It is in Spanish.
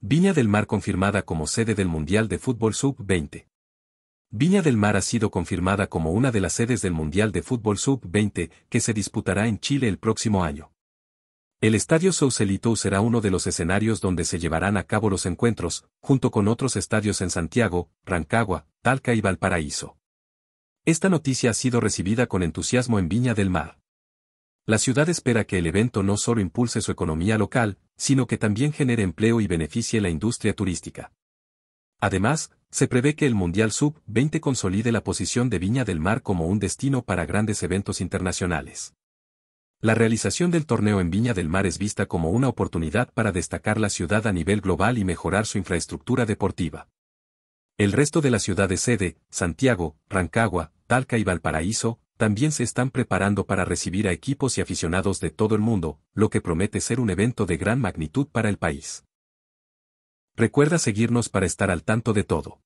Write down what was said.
Viña del Mar confirmada como sede del Mundial de Fútbol Sub-20. Viña del Mar ha sido confirmada como una de las sedes del Mundial de Fútbol Sub-20 que se disputará en Chile el próximo año. El Estadio Saucelito será uno de los escenarios donde se llevarán a cabo los encuentros, junto con otros estadios en Santiago, Rancagua, Talca y Valparaíso. Esta noticia ha sido recibida con entusiasmo en Viña del Mar. La ciudad espera que el evento no solo impulse su economía local, sino que también genere empleo y beneficie la industria turística. Además, se prevé que el Mundial Sub-20 consolide la posición de Viña del Mar como un destino para grandes eventos internacionales. La realización del torneo en Viña del Mar es vista como una oportunidad para destacar la ciudad a nivel global y mejorar su infraestructura deportiva. El resto de las ciudades sede, Santiago, Rancagua, Talca y Valparaíso, también se están preparando para recibir a equipos y aficionados de todo el mundo, lo que promete ser un evento de gran magnitud para el país. Recuerda seguirnos para estar al tanto de todo.